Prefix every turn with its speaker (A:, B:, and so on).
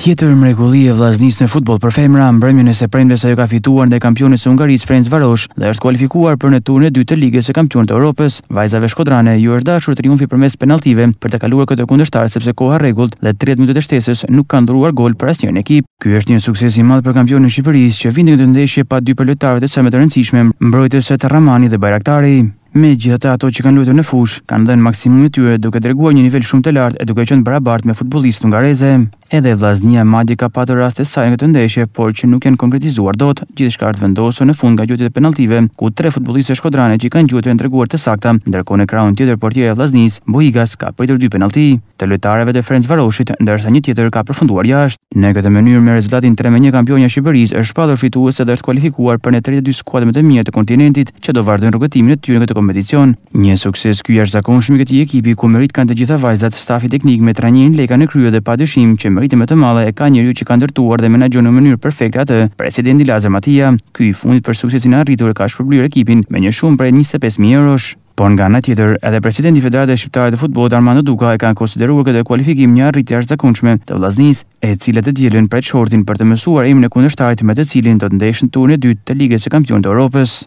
A: Tjetër mrekulli e vllaznisë në futboll për femra, mbrëmjen e së prindve sa ajo ka fituar ndaj kampionit të Hungarisë Ferenc Varosh dhe është kualifikuar për në turnin e dytë të Ligës së Kampionëve të Evropës. Vajzave shkodrane ju është dashur triumfi përmes penalltive për të kaluar këtë kundërshtar sepse koha rregullt dhe 30 minutat të shtesës nuk kanë dhuruar gol për asnjën ekip. Ky është një sukses i madh për kampionin e Shqipërisë që vjen në këtë ndeshje pa dy për lojtarët e saj më të rëndësishme, mbrojtësit Terramani dhe Bajraktari. Me gjithë ato që kanë luetur në fush, kanë dhenë maksimum e tyre duke dreguar një nivel shumë të lartë e duke qënë barabartë me futbolistë ngareze. Edhe Vllaznia madje ka patur raste sajnë këtë ndeshje, por që nuk janë konkretizuar dot, gjithçka është vendosur në fund nga gjuetit e penaltive, ku tre futbollistë shkodranë që kanë gjuetën treguar të sakta, ndërkohë në krahun tjetër portier i Vllaznis, Boigas ka pritur dy penalti të lojtarëve të Ferenc Varoshit, ndërsa një tjetër ka përfunduar jashtë. Në këtë mënyrë me rezultatin 3-1 kampionja e Shqipërisë është pasur fituese dhe është kualifikuar për në 32 skuadrat më të mira të kontinentit që do vazhdojnë rrugëtimin e tyre në këtë kompeticion. Një sukses ky jashtëzakonshëm i këtij ekipi ku merit kanë të gjitha vajzat, stafi teknik me trajnerin Leka në krye dhe padyshim që mëritë më të madhe e ka njeriu që ka ndërtuar dhe menaxhon në mënyrë perfekte atë, presidenti Lazar Matia. Ky i fundit për suksesin e arritur ka shpërblyer ekipin me një shumë prej 25000 eurosh. Por nga ana tjetër, edhe presidenti federate Federatës Shqiptare të Futbollit Armando Duka e kanë konsideruar këtë kualifikim një arritje jashtëzakonshme të vllaznisë, e cilët të dielën prej shortin për të mësuar emrin e kundërshtarit me të cilin do të ndeshin turnin e dytë të Ligës së Kampionëve të Evropës.